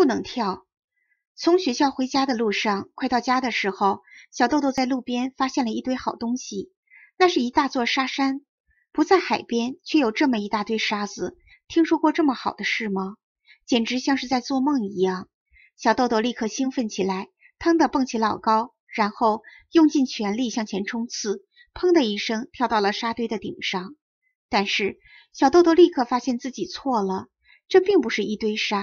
不能跳。从学校回家的路上，快到家的时候，小豆豆在路边发现了一堆好东西。那是一大座沙山，不在海边，却有这么一大堆沙子。听说过这么好的事吗？简直像是在做梦一样。小豆豆立刻兴奋起来，腾地蹦起老高，然后用尽全力向前冲刺，砰的一声跳到了沙堆的顶上。但是，小豆豆立刻发现自己错了，这并不是一堆沙。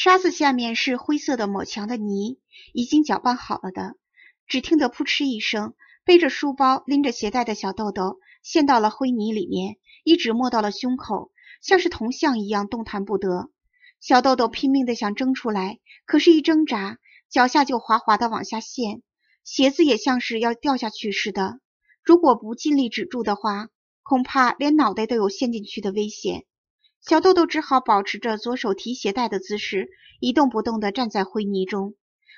沙子下面是灰色的抹墙的泥，已经搅拌好了的。只听得扑哧一声，背着书包拎着鞋带的小豆豆陷到了灰泥里面，一直没到了胸口，像是铜像一样动弹不得。小豆豆拼命的想挣出来，可是一挣扎，脚下就滑滑的往下陷，鞋子也像是要掉下去似的。如果不尽力止住的话，恐怕连脑袋都有陷进去的危险。小豆豆只好保持着左手提鞋带的姿势，一动不动地站在灰泥中，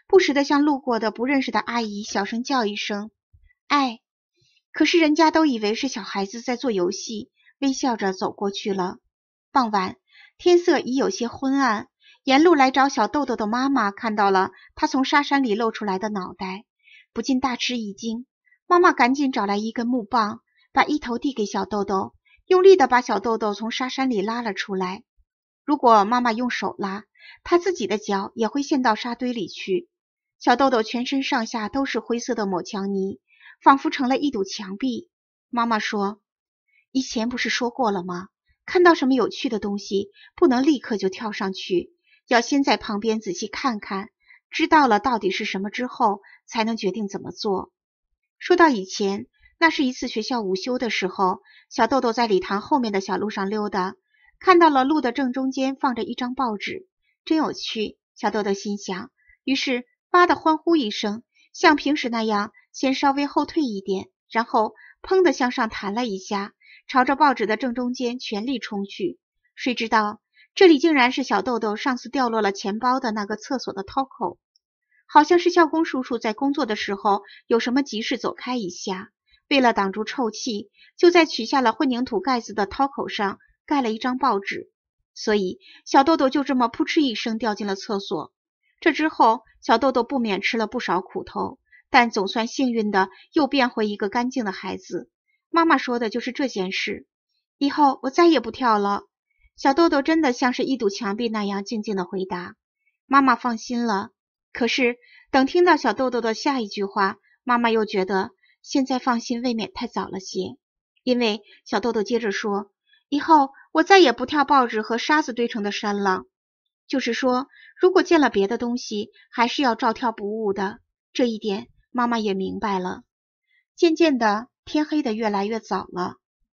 不时地向路过的不认识的阿姨小声叫一声：“哎！”可是人家都以为是小孩子在做游戏，微笑着走过去了。傍晚，天色已有些昏暗，沿路来找小豆豆的妈妈看到了他从沙山里露出来的脑袋，不禁大吃一惊。妈妈赶紧找来一根木棒，把一头递给小豆豆。用力地把小豆豆从沙山里拉了出来。如果妈妈用手拉，他自己的脚也会陷到沙堆里去。小豆豆全身上下都是灰色的抹墙泥，仿佛成了一堵墙壁。妈妈说：“以前不是说过了吗？看到什么有趣的东西，不能立刻就跳上去，要先在旁边仔细看看，知道了到底是什么之后，才能决定怎么做。”说到以前。那是一次学校午休的时候，小豆豆在礼堂后面的小路上溜达，看到了路的正中间放着一张报纸，真有趣。小豆豆心想，于是“哇的欢呼一声，像平时那样先稍微后退一点，然后“砰”的向上弹了一下，朝着报纸的正中间全力冲去。谁知道这里竟然是小豆豆上次掉落了钱包的那个厕所的掏口，好像是校工叔叔在工作的时候有什么急事走开一下。为了挡住臭气，就在取下了混凝土盖子的掏口上盖了一张报纸，所以小豆豆就这么扑哧一声掉进了厕所。这之后，小豆豆不免吃了不少苦头，但总算幸运的又变回一个干净的孩子。妈妈说的就是这件事。以后我再也不跳了。小豆豆真的像是一堵墙壁那样静静的回答。妈妈放心了。可是等听到小豆豆的下一句话，妈妈又觉得。现在放心未免太早了些，因为小豆豆接着说：“以后我再也不跳报纸和沙子堆成的山了。”就是说，如果见了别的东西，还是要照跳不误的。这一点，妈妈也明白了。渐渐的，天黑的越来越早了。